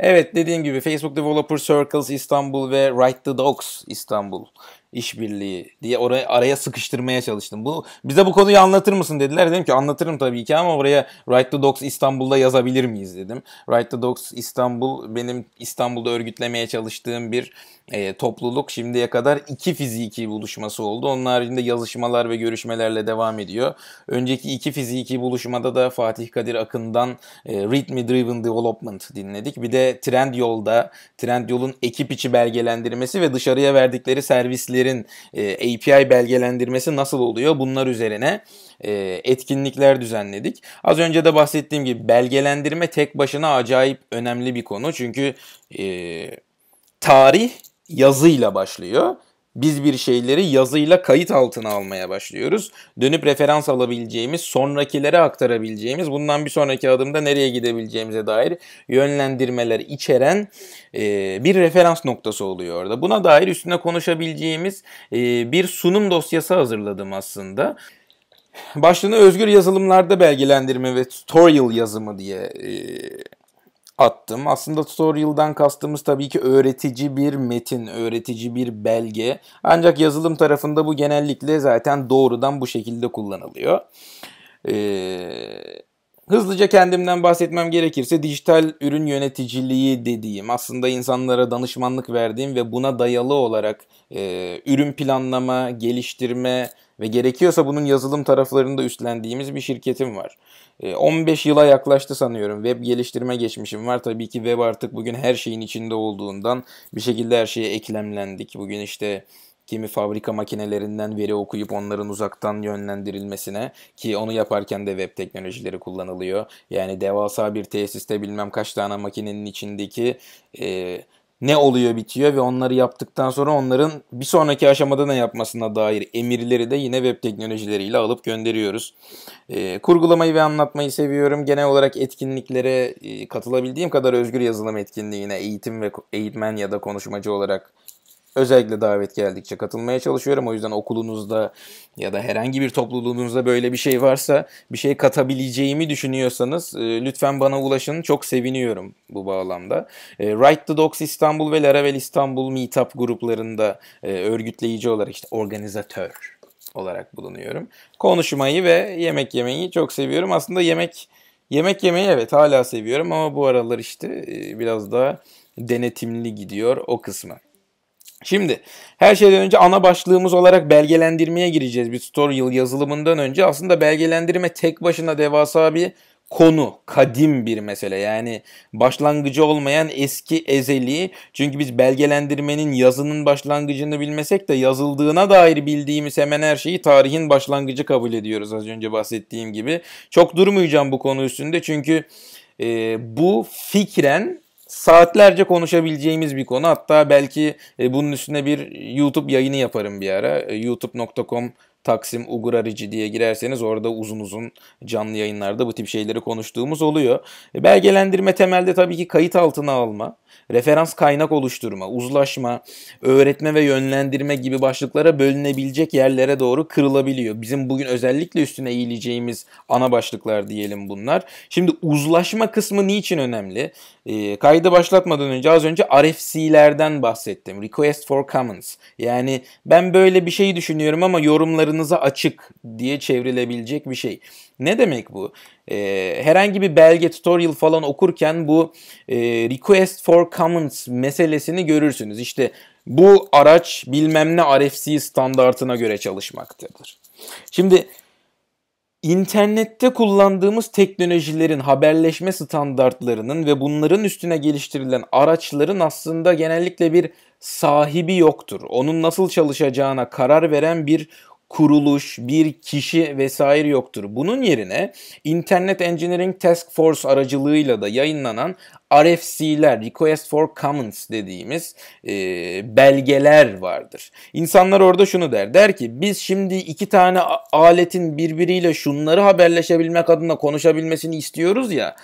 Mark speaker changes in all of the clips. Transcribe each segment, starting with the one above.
Speaker 1: Evet dediğim gibi Facebook Developer Circles İstanbul ve Write the Dogs İstanbul işbirliği diye oraya araya sıkıştırmaya çalıştım. Bu bize bu konuyu anlatır mısın dediler. Dedim ki anlatırım tabii ki ama oraya Right the Dogs İstanbul'da yazabilir miyiz dedim. Right the Dogs İstanbul benim İstanbul'da örgütlemeye çalıştığım bir e, topluluk. Şimdiye kadar iki fiziki buluşması oldu. Onun haricinde yazışmalar ve görüşmelerle devam ediyor. Önceki iki fiziki buluşmada da Fatih Kadir Akın'dan e, Rhythm Driven Development dinledik. Bir de Trend Yol'da Trend Yol'un ekip içi belgelendirmesi ve dışarıya verdikleri servisli API'lerin e, API belgelendirmesi nasıl oluyor? Bunlar üzerine e, etkinlikler düzenledik. Az önce de bahsettiğim gibi belgelendirme tek başına acayip önemli bir konu. Çünkü e, tarih yazıyla başlıyor biz bir şeyleri yazıyla kayıt altına almaya başlıyoruz. Dönüp referans alabileceğimiz, sonrakilere aktarabileceğimiz, bundan bir sonraki adımda nereye gidebileceğimize dair yönlendirmeler içeren e, bir referans noktası oluyor orada. Buna dair üstüne konuşabileceğimiz e, bir sunum dosyası hazırladım aslında. Başlığını özgür yazılımlarda belgelendirme ve tutorial yazımı diye e, attım. Aslında tutorial'dan kastımız tabii ki öğretici bir metin, öğretici bir belge. Ancak yazılım tarafında bu genellikle zaten doğrudan bu şekilde kullanılıyor. Ee, hızlıca kendimden bahsetmem gerekirse dijital ürün yöneticiliği dediğim, aslında insanlara danışmanlık verdiğim ve buna dayalı olarak e, ürün planlama, geliştirme ve gerekiyorsa bunun yazılım taraflarında üstlendiğimiz bir şirketim var. 15 ee, yıla yaklaştı sanıyorum. Web geliştirme geçmişim var. Tabii ki web artık bugün her şeyin içinde olduğundan bir şekilde her şeye eklemlendik. Bugün işte kimi fabrika makinelerinden veri okuyup onların uzaktan yönlendirilmesine ki onu yaparken de web teknolojileri kullanılıyor. Yani devasa bir tesiste bilmem kaç tane makinenin içindeki e, ne oluyor bitiyor ve onları yaptıktan sonra onların bir sonraki aşamada ne yapmasına dair emirleri de yine web teknolojileriyle alıp gönderiyoruz. E, kurgulamayı ve anlatmayı seviyorum. Genel olarak etkinliklere e, katılabildiğim kadar özgür yazılım etkinliğine eğitim ve eğitmen ya da konuşmacı olarak özellikle davet geldikçe katılmaya çalışıyorum. O yüzden okulunuzda ya da herhangi bir topluluğunuzda böyle bir şey varsa, bir şey katabileceğimi düşünüyorsanız e, lütfen bana ulaşın. Çok seviniyorum bu bağlamda. E, Write the Dogs İstanbul ve Laravel İstanbul Meetup gruplarında e, örgütleyici olarak işte organizatör olarak bulunuyorum. Konuşmayı ve yemek yemeyi çok seviyorum. Aslında yemek yemek yemeyi evet hala seviyorum ama bu aralar işte e, biraz daha denetimli gidiyor o kısmı. Şimdi her şeyden önce ana başlığımız olarak belgelendirmeye gireceğiz. Bir tutorial yazılımından önce aslında belgelendirme tek başına devasa bir konu, kadim bir mesele. Yani başlangıcı olmayan eski ezeli. Çünkü biz belgelendirmenin yazının başlangıcını bilmesek de yazıldığına dair bildiğimiz hemen her şeyi tarihin başlangıcı kabul ediyoruz az önce bahsettiğim gibi. Çok durmayacağım bu konu üstünde çünkü e, bu fikren saatlerce konuşabileceğimiz bir konu. Hatta belki e, bunun üstüne bir YouTube yayını yaparım bir ara. E, youtube.com Taksim Ugur Arıcı diye girerseniz orada uzun uzun canlı yayınlarda bu tip şeyleri konuştuğumuz oluyor. E, belgelendirme temelde tabii ki kayıt altına alma, referans kaynak oluşturma, uzlaşma, öğretme ve yönlendirme gibi başlıklara bölünebilecek yerlere doğru kırılabiliyor. Bizim bugün özellikle üstüne eğileceğimiz ana başlıklar diyelim bunlar. Şimdi uzlaşma kısmı niçin önemli? E, kaydı başlatmadan önce az önce RFC'lerden bahsettim. Request for Commons. Yani ben böyle bir şey düşünüyorum ama yorumların itirazınıza açık diye çevrilebilecek bir şey. Ne demek bu? Ee, herhangi bir belge, tutorial falan okurken bu e, request for comments meselesini görürsünüz. İşte bu araç bilmem ne RFC standartına göre çalışmaktadır. Şimdi internette kullandığımız teknolojilerin haberleşme standartlarının ve bunların üstüne geliştirilen araçların aslında genellikle bir sahibi yoktur. Onun nasıl çalışacağına karar veren bir kuruluş, bir kişi vesaire yoktur. Bunun yerine Internet Engineering Task Force aracılığıyla da yayınlanan RFC'ler, Request for Comments dediğimiz e, belgeler vardır. İnsanlar orada şunu der. Der ki biz şimdi iki tane aletin birbiriyle şunları haberleşebilmek adına konuşabilmesini istiyoruz ya.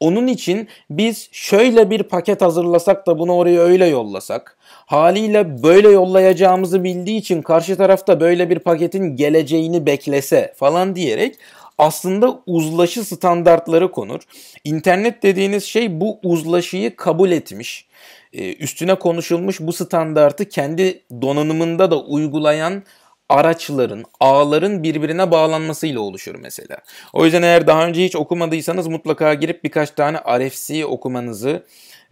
Speaker 1: Onun için biz şöyle bir paket hazırlasak da bunu oraya öyle yollasak, haliyle böyle yollayacağımızı bildiği için karşı tarafta böyle bir paketin geleceğini beklese falan diyerek aslında uzlaşı standartları konur. İnternet dediğiniz şey bu uzlaşıyı kabul etmiş, e, üstüne konuşulmuş bu standartı kendi donanımında da uygulayan araçların, ağların birbirine bağlanmasıyla oluşur mesela. O yüzden eğer daha önce hiç okumadıysanız mutlaka girip birkaç tane RFC okumanızı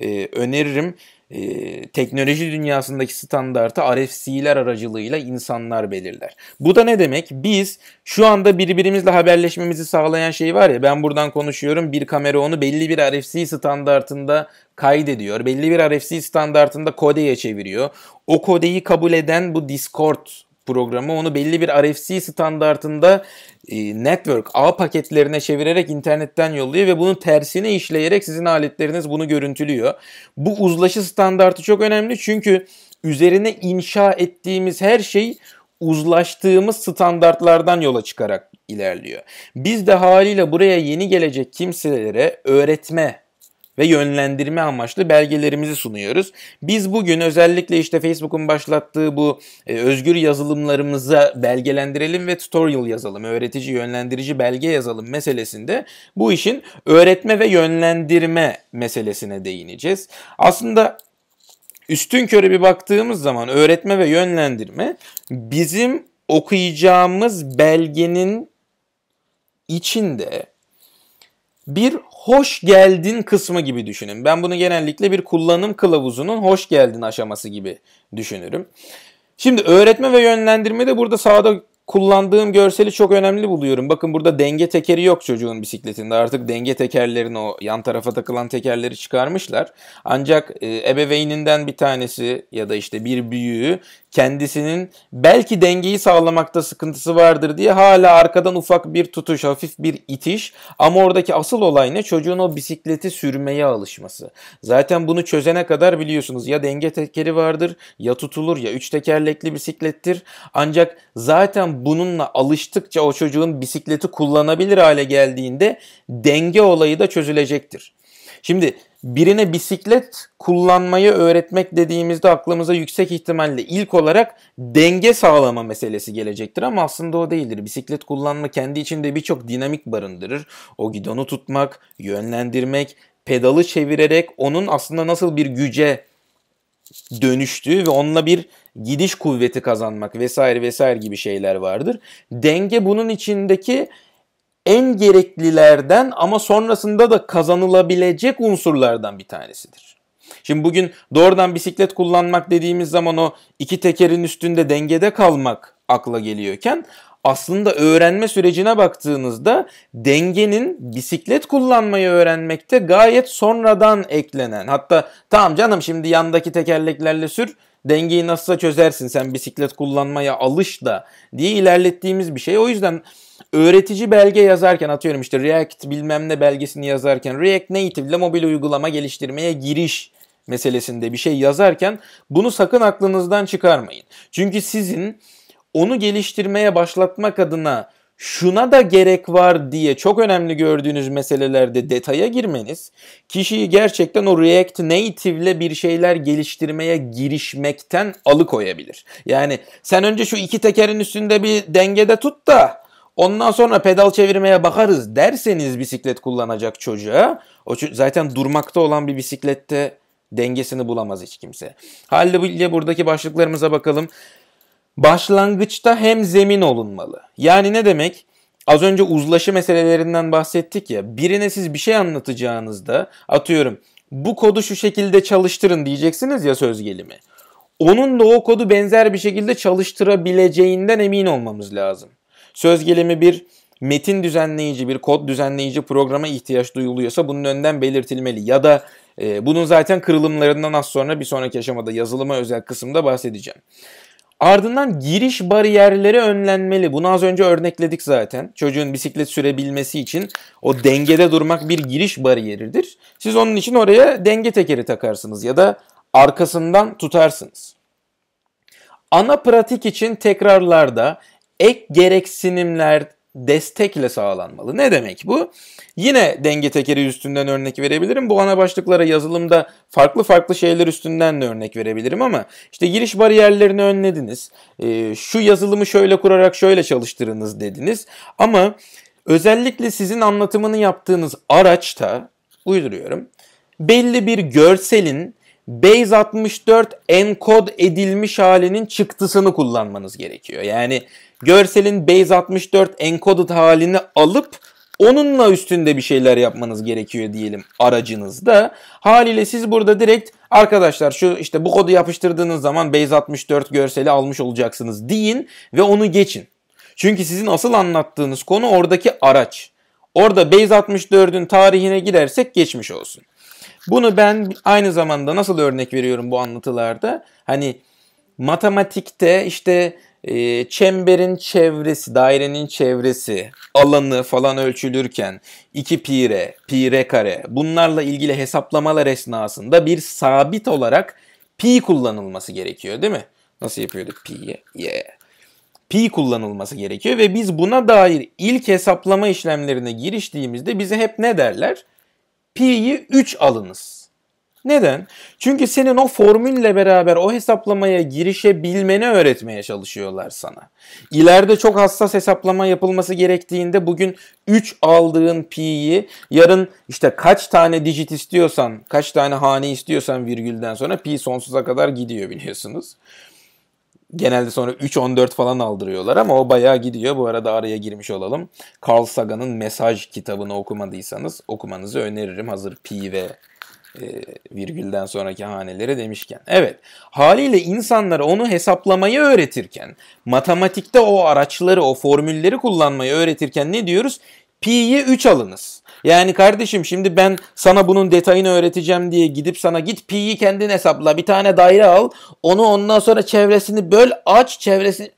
Speaker 1: e, öneririm. E, teknoloji dünyasındaki standartı RFC'ler aracılığıyla insanlar belirler. Bu da ne demek? Biz şu anda birbirimizle haberleşmemizi sağlayan şey var ya ben buradan konuşuyorum bir kamera onu belli bir RFC standartında kaydediyor. Belli bir RFC standartında kodeye çeviriyor. O kodeyi kabul eden bu Discord programı onu belli bir RFC standartında e, network ağ paketlerine çevirerek internetten yolluyor ve bunun tersini işleyerek sizin aletleriniz bunu görüntülüyor. Bu uzlaşı standartı çok önemli çünkü üzerine inşa ettiğimiz her şey uzlaştığımız standartlardan yola çıkarak ilerliyor. Biz de haliyle buraya yeni gelecek kimselere öğretme ve yönlendirme amaçlı belgelerimizi sunuyoruz. Biz bugün özellikle işte Facebook'un başlattığı bu e, özgür yazılımlarımıza belgelendirelim ve tutorial yazalım, öğretici yönlendirici belge yazalım meselesinde bu işin öğretme ve yönlendirme meselesine değineceğiz. Aslında üstün körü bir baktığımız zaman öğretme ve yönlendirme bizim okuyacağımız belgenin içinde bir hoş geldin kısmı gibi düşünün. Ben bunu genellikle bir kullanım kılavuzunun hoş geldin aşaması gibi düşünürüm. Şimdi öğretme ve yönlendirme de burada sağda kullandığım görseli çok önemli buluyorum. Bakın burada denge tekeri yok çocuğun bisikletinde. Artık denge tekerlerini o yan tarafa takılan tekerleri çıkarmışlar. Ancak e, ebeveyninden bir tanesi ya da işte bir büyüğü kendisinin belki dengeyi sağlamakta sıkıntısı vardır diye hala arkadan ufak bir tutuş, hafif bir itiş ama oradaki asıl olay ne? Çocuğun o bisikleti sürmeye alışması. Zaten bunu çözene kadar biliyorsunuz ya denge tekeri vardır ya tutulur ya üç tekerlekli bisiklettir. Ancak zaten bununla alıştıkça o çocuğun bisikleti kullanabilir hale geldiğinde denge olayı da çözülecektir. Şimdi birine bisiklet kullanmayı öğretmek dediğimizde aklımıza yüksek ihtimalle ilk olarak denge sağlama meselesi gelecektir ama aslında o değildir. Bisiklet kullanma kendi içinde birçok dinamik barındırır. O gidonu tutmak, yönlendirmek, pedalı çevirerek onun aslında nasıl bir güce dönüştüğü ve onunla bir gidiş kuvveti kazanmak vesaire vesaire gibi şeyler vardır. Denge bunun içindeki en gereklilerden ama sonrasında da kazanılabilecek unsurlardan bir tanesidir. Şimdi bugün doğrudan bisiklet kullanmak dediğimiz zaman o iki tekerin üstünde dengede kalmak akla geliyorken aslında öğrenme sürecine baktığınızda dengenin bisiklet kullanmayı öğrenmekte gayet sonradan eklenen hatta tamam canım şimdi yandaki tekerleklerle sür dengeyi nasılsa çözersin sen bisiklet kullanmaya alış da diye ilerlettiğimiz bir şey. O yüzden öğretici belge yazarken atıyorum işte React bilmem ne belgesini yazarken React Native ile mobil uygulama geliştirmeye giriş meselesinde bir şey yazarken bunu sakın aklınızdan çıkarmayın. Çünkü sizin onu geliştirmeye başlatmak adına şuna da gerek var diye çok önemli gördüğünüz meselelerde detaya girmeniz kişiyi gerçekten o React native ile bir şeyler geliştirmeye girişmekten alıkoyabilir. Yani sen önce şu iki tekerin üstünde bir dengede tut da Ondan sonra pedal çevirmeye bakarız derseniz bisiklet kullanacak çocuğa. O zaten durmakta olan bir bisiklette dengesini bulamaz hiç kimse. Haliyle buradaki başlıklarımıza bakalım başlangıçta hem zemin olunmalı. Yani ne demek? Az önce uzlaşı meselelerinden bahsettik ya. Birine siz bir şey anlatacağınızda atıyorum bu kodu şu şekilde çalıştırın diyeceksiniz ya söz gelimi. Onun da o kodu benzer bir şekilde çalıştırabileceğinden emin olmamız lazım. Söz gelimi bir metin düzenleyici, bir kod düzenleyici programa ihtiyaç duyuluyorsa bunun önden belirtilmeli. Ya da e, bunun zaten kırılımlarından az sonra bir sonraki aşamada yazılıma özel kısımda bahsedeceğim. Ardından giriş bariyerleri önlenmeli. Bunu az önce örnekledik zaten. Çocuğun bisiklet sürebilmesi için o dengede durmak bir giriş bariyeridir. Siz onun için oraya denge tekeri takarsınız ya da arkasından tutarsınız. Ana pratik için tekrarlarda ek gereksinimler destekle sağlanmalı. Ne demek bu? Yine denge tekeri üstünden örnek verebilirim. Bu ana başlıklara yazılımda farklı farklı şeyler üstünden de örnek verebilirim ama işte giriş bariyerlerini önlediniz. Ee, şu yazılımı şöyle kurarak şöyle çalıştırınız dediniz. Ama özellikle sizin anlatımını yaptığınız araçta uyduruyorum. Belli bir görselin Base 64 enkod edilmiş halinin çıktısını kullanmanız gerekiyor. Yani görselin Base 64 encoded halini alıp onunla üstünde bir şeyler yapmanız gerekiyor diyelim aracınızda. Haliyle siz burada direkt arkadaşlar şu işte bu kodu yapıştırdığınız zaman Base 64 görseli almış olacaksınız deyin ve onu geçin. Çünkü sizin asıl anlattığınız konu oradaki araç. Orada Base 64'ün tarihine girersek geçmiş olsun. Bunu ben aynı zamanda nasıl örnek veriyorum bu anlatılarda? Hani matematikte işte e, çemberin çevresi, dairenin çevresi, alanı falan ölçülürken 2 pire, pire kare bunlarla ilgili hesaplamalar esnasında bir sabit olarak pi kullanılması gerekiyor değil mi? Nasıl yapıyorduk pi'ye? Yeah. Pi kullanılması gerekiyor ve biz buna dair ilk hesaplama işlemlerine giriştiğimizde bize hep ne derler? Pi'yi 3 alınız neden? Çünkü senin o formülle beraber o hesaplamaya girişebilmeni öğretmeye çalışıyorlar sana. İleride çok hassas hesaplama yapılması gerektiğinde bugün 3 aldığın pi'yi yarın işte kaç tane dijit istiyorsan, kaç tane hane istiyorsan virgülden sonra pi sonsuza kadar gidiyor biliyorsunuz. Genelde sonra 3-14 falan aldırıyorlar ama o bayağı gidiyor. Bu arada araya girmiş olalım. Carl Sagan'ın Mesaj kitabını okumadıysanız okumanızı öneririm. Hazır pi ve e, virgülden sonraki hanelere demişken. Evet, haliyle insanlara onu hesaplamayı öğretirken, matematikte o araçları, o formülleri kullanmayı öğretirken ne diyoruz? Pi'yi 3 alınız. Yani kardeşim şimdi ben sana bunun detayını öğreteceğim diye gidip sana git pi'yi kendin hesapla. Bir tane daire al. Onu ondan sonra çevresini böl, aç çevresini.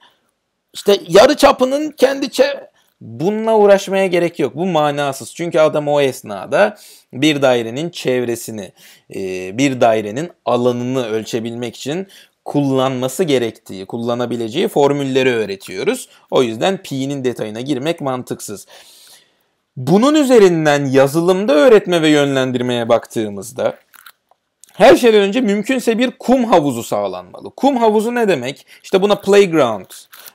Speaker 1: İşte yarı çapının kendi çev Bununla uğraşmaya gerek yok. Bu manasız. Çünkü adam o esnada bir dairenin çevresini, e, bir dairenin alanını ölçebilmek için kullanması gerektiği, kullanabileceği formülleri öğretiyoruz. O yüzden pi'nin detayına girmek mantıksız. Bunun üzerinden yazılımda öğretme ve yönlendirmeye baktığımızda her şeyden önce mümkünse bir kum havuzu sağlanmalı. Kum havuzu ne demek? İşte buna playground,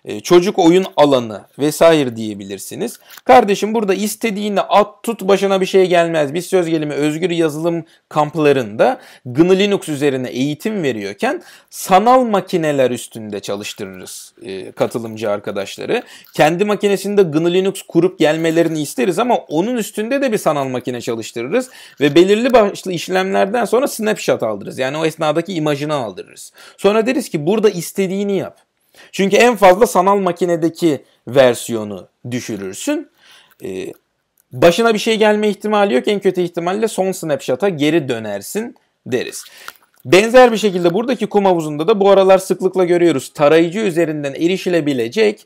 Speaker 1: e, çocuk oyun alanı vesaire diyebilirsiniz. Kardeşim burada istediğini at tut başına bir şey gelmez. Biz söz gelimi özgür yazılım kamplarında GNU Linux üzerine eğitim veriyorken sanal makineler üstünde çalıştırırız e, katılımcı arkadaşları. Kendi makinesinde GNU Linux kurup gelmelerini isteriz ama onun üstünde de bir sanal makine çalıştırırız ve belirli başlı işlemlerden sonra snapshot screenshot aldırırız. Yani o esnadaki imajını aldırırız. Sonra deriz ki burada istediğini yap. Çünkü en fazla sanal makinedeki versiyonu düşürürsün. Ee, başına bir şey gelme ihtimali yok. En kötü ihtimalle son snapshot'a geri dönersin deriz. Benzer bir şekilde buradaki kum havuzunda da bu aralar sıklıkla görüyoruz. Tarayıcı üzerinden erişilebilecek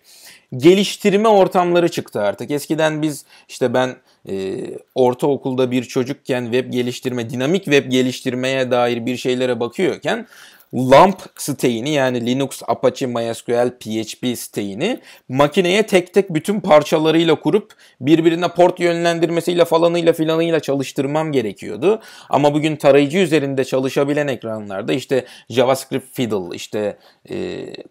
Speaker 1: geliştirme ortamları çıktı artık. Eskiden biz işte ben e, ortaokulda bir çocukken web geliştirme, dinamik web geliştirmeye dair bir şeylere bakıyorken lamp siteini yani Linux, Apache, MySQL, PHP siteini makineye tek tek bütün parçalarıyla kurup birbirine port yönlendirmesiyle falanıyla filanıyla çalıştırmam gerekiyordu. Ama bugün tarayıcı üzerinde çalışabilen ekranlarda işte JavaScript Fiddle, işte e,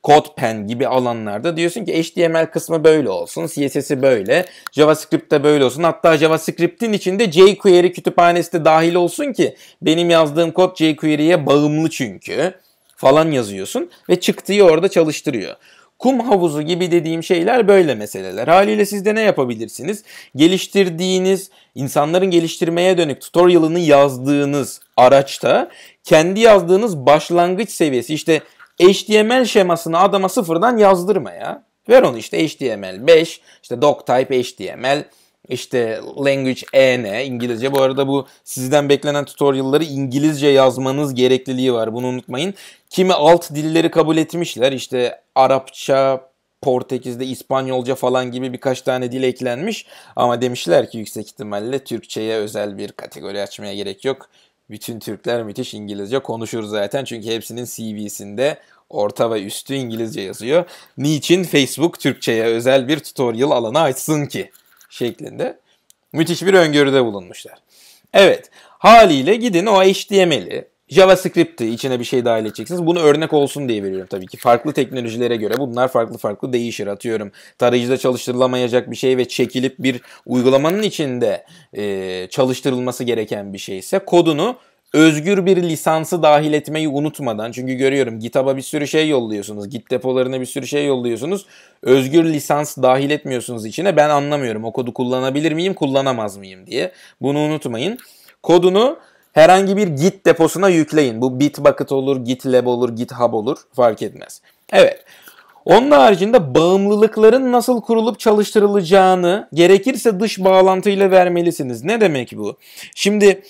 Speaker 1: CodePen gibi alanlarda diyorsun ki HTML kısmı böyle olsun, CSS'i böyle, JavaScript JavaScript'te böyle olsun. Hatta JavaScript'in içinde jQuery kütüphanesi de dahil olsun ki benim yazdığım kod jQuery'ye bağımlı çünkü falan yazıyorsun ve çıktıyı orada çalıştırıyor. Kum havuzu gibi dediğim şeyler böyle meseleler. Haliyle siz de ne yapabilirsiniz? Geliştirdiğiniz, insanların geliştirmeye dönük tutorial'ını yazdığınız araçta kendi yazdığınız başlangıç seviyesi işte HTML şemasını adama sıfırdan yazdırma ya. Ver onu işte HTML5, işte doctype HTML, işte language e ne İngilizce. Bu arada bu sizden beklenen tutorial'ları İngilizce yazmanız gerekliliği var. Bunu unutmayın. Kimi alt dilleri kabul etmişler. İşte Arapça, Portekiz'de İspanyolca falan gibi birkaç tane dil eklenmiş. Ama demişler ki yüksek ihtimalle Türkçe'ye özel bir kategori açmaya gerek yok. Bütün Türkler müthiş İngilizce konuşur zaten çünkü hepsinin CV'sinde orta ve üstü İngilizce yazıyor. Niçin Facebook Türkçe'ye özel bir tutorial alanı açsın ki? şeklinde müthiş bir öngörüde bulunmuşlar. Evet haliyle gidin o HTML'i JavaScript'i içine bir şey dahil edeceksiniz. Bunu örnek olsun diye veriyorum tabii ki. Farklı teknolojilere göre bunlar farklı farklı değişir. Atıyorum tarayıcıda çalıştırılamayacak bir şey ve çekilip bir uygulamanın içinde e, çalıştırılması gereken bir şeyse kodunu özgür bir lisansı dahil etmeyi unutmadan çünkü görüyorum GitHub'a bir sürü şey yolluyorsunuz. Git depolarına bir sürü şey yolluyorsunuz. Özgür lisans dahil etmiyorsunuz içine. Ben anlamıyorum o kodu kullanabilir miyim kullanamaz mıyım diye. Bunu unutmayın. Kodunu herhangi bir git deposuna yükleyin. Bu Bitbucket olur, GitLab olur, GitHub olur fark etmez. Evet. Onun haricinde bağımlılıkların nasıl kurulup çalıştırılacağını gerekirse dış bağlantıyla vermelisiniz. Ne demek bu? Şimdi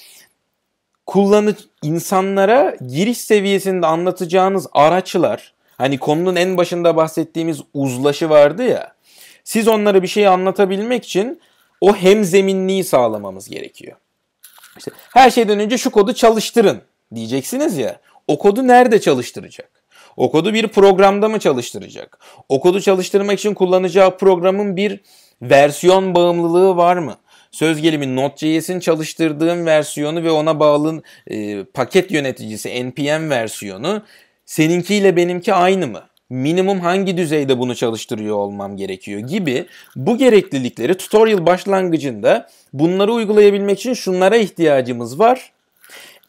Speaker 1: Kullanıcı insanlara giriş seviyesinde anlatacağınız araçlar hani konunun en başında bahsettiğimiz uzlaşı vardı ya. Siz onlara bir şey anlatabilmek için o hemzeminliği sağlamamız gerekiyor. İşte her şeyden önce şu kodu çalıştırın diyeceksiniz ya. O kodu nerede çalıştıracak? O kodu bir programda mı çalıştıracak? O kodu çalıştırmak için kullanacağı programın bir versiyon bağımlılığı var mı? söz gelimi Node.js'in çalıştırdığım versiyonu ve ona bağlı e, paket yöneticisi NPM versiyonu seninkiyle benimki aynı mı? minimum hangi düzeyde bunu çalıştırıyor olmam gerekiyor gibi bu gereklilikleri tutorial başlangıcında bunları uygulayabilmek için şunlara ihtiyacımız var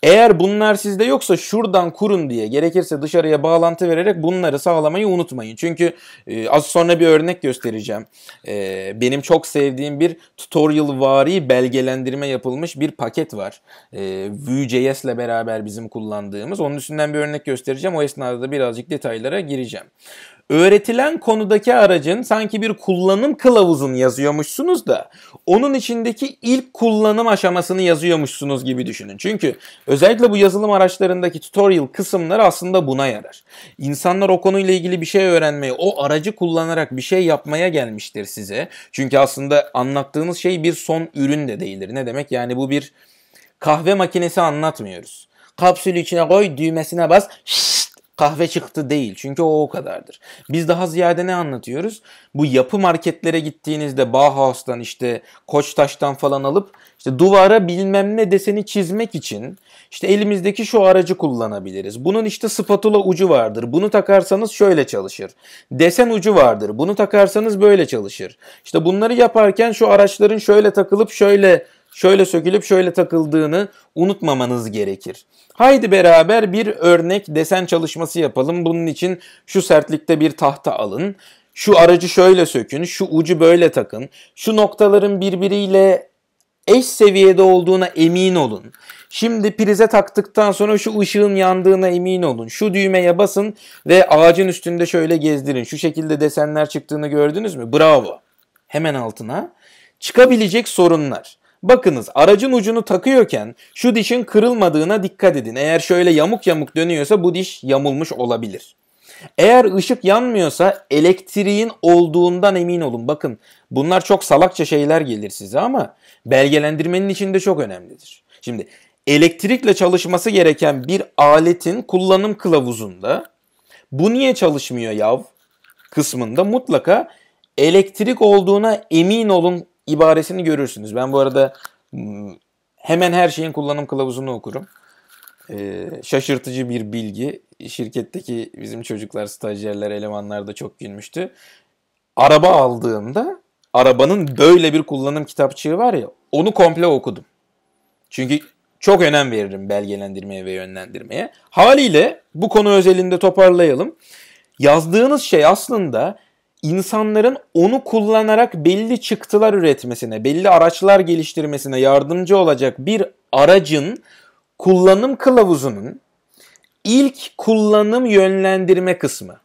Speaker 1: eğer bunlar sizde yoksa şuradan kurun diye gerekirse dışarıya bağlantı vererek bunları sağlamayı unutmayın. Çünkü e, az sonra bir örnek göstereceğim. E, benim çok sevdiğim bir tutorial vari belgelendirme yapılmış bir paket var. E, Vue.js ile beraber bizim kullandığımız. Onun üstünden bir örnek göstereceğim. O esnada da birazcık detaylara gireceğim öğretilen konudaki aracın sanki bir kullanım kılavuzunu yazıyormuşsunuz da onun içindeki ilk kullanım aşamasını yazıyormuşsunuz gibi düşünün. Çünkü özellikle bu yazılım araçlarındaki tutorial kısımları aslında buna yarar. İnsanlar o konuyla ilgili bir şey öğrenmeye, o aracı kullanarak bir şey yapmaya gelmiştir size. Çünkü aslında anlattığınız şey bir son ürün de değildir. Ne demek? Yani bu bir kahve makinesi anlatmıyoruz. Kapsülü içine koy, düğmesine bas, şşş kahve çıktı değil. Çünkü o o kadardır. Biz daha ziyade ne anlatıyoruz? Bu yapı marketlere gittiğinizde Bauhaus'tan işte Koçtaş'tan falan alıp işte duvara bilmem ne deseni çizmek için işte elimizdeki şu aracı kullanabiliriz. Bunun işte spatula ucu vardır. Bunu takarsanız şöyle çalışır. Desen ucu vardır. Bunu takarsanız böyle çalışır. İşte bunları yaparken şu araçların şöyle takılıp şöyle şöyle sökülüp şöyle takıldığını unutmamanız gerekir. Haydi beraber bir örnek desen çalışması yapalım. Bunun için şu sertlikte bir tahta alın. Şu aracı şöyle sökün, şu ucu böyle takın. Şu noktaların birbiriyle eş seviyede olduğuna emin olun. Şimdi prize taktıktan sonra şu ışığın yandığına emin olun. Şu düğmeye basın ve ağacın üstünde şöyle gezdirin. Şu şekilde desenler çıktığını gördünüz mü? Bravo. Hemen altına çıkabilecek sorunlar. Bakınız aracın ucunu takıyorken şu dişin kırılmadığına dikkat edin. Eğer şöyle yamuk yamuk dönüyorsa bu diş yamulmuş olabilir. Eğer ışık yanmıyorsa elektriğin olduğundan emin olun. Bakın bunlar çok salakça şeyler gelir size ama belgelendirmenin içinde çok önemlidir. Şimdi elektrikle çalışması gereken bir aletin kullanım kılavuzunda bu niye çalışmıyor yav kısmında mutlaka elektrik olduğuna emin olun ibaresini görürsünüz. Ben bu arada hemen her şeyin kullanım kılavuzunu okurum. Ee, şaşırtıcı bir bilgi. Şirketteki bizim çocuklar, stajyerler, elemanlar da çok gülmüştü. Araba aldığımda arabanın böyle bir kullanım kitapçığı var ya onu komple okudum. Çünkü çok önem veririm belgelendirmeye ve yönlendirmeye. Haliyle bu konu özelinde toparlayalım. Yazdığınız şey aslında insanların onu kullanarak belli çıktılar üretmesine, belli araçlar geliştirmesine yardımcı olacak bir aracın kullanım kılavuzunun ilk kullanım yönlendirme kısmı.